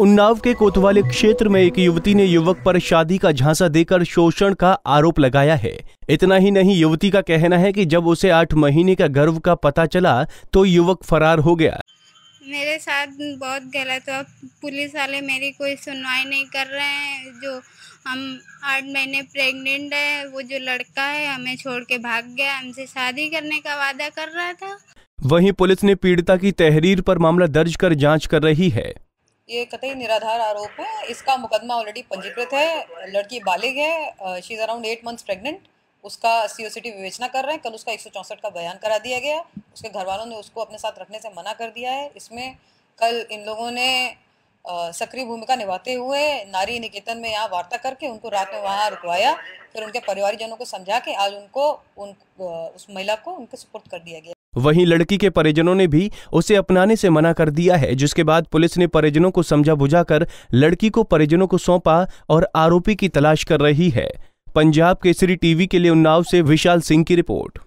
उन्नाव के कोतवाली क्षेत्र में एक युवती ने युवक पर शादी का झांसा देकर शोषण का आरोप लगाया है इतना ही नहीं युवती का कहना है कि जब उसे आठ महीने का गर्व का पता चला तो युवक फरार हो गया मेरे साथ बहुत गलत हुआ पुलिस वाले मेरी कोई सुनवाई नहीं कर रहे हैं जो हम आठ महीने प्रेग्नेंट है वो जो लड़का है हमें छोड़ के भाग गया हमसे शादी करने का वादा कर रहा था वहीं पुलिस ने पीड़िता की तहरीर पर मामला दर्ज कर जांच कर रही है ये कतई निराधार आरोप है इसका मुकदमा ऑलरेडी पंजीकृत है लड़की बालिग है she is around eight months pregnant उसका सी ओ सी टी विवेचना कर रहे हैं कल उसका एक सौ चौंसठ का बयान करा दिया गया उसके घर वालों ने उसको अपने साथ रखने से मना कर दिया है इसमें कल इन लोगों ने सक्रिय भूमिका निभाते हुए नारी निकेतन में यहाँ वार्ता करके उनको रात में वहाँ रुकवाया फिर उनके परिवारजनों को समझा के आज उनको उन उस महिला को उनके सपोर्ट कर दिया गया वहीं लड़की के परिजनों ने भी उसे अपनाने से मना कर दिया है जिसके बाद पुलिस ने परिजनों को समझा बुझाकर लड़की को परिजनों को सौंपा और आरोपी की तलाश कर रही है पंजाब केसरी टीवी के लिए उन्नाव से विशाल सिंह की रिपोर्ट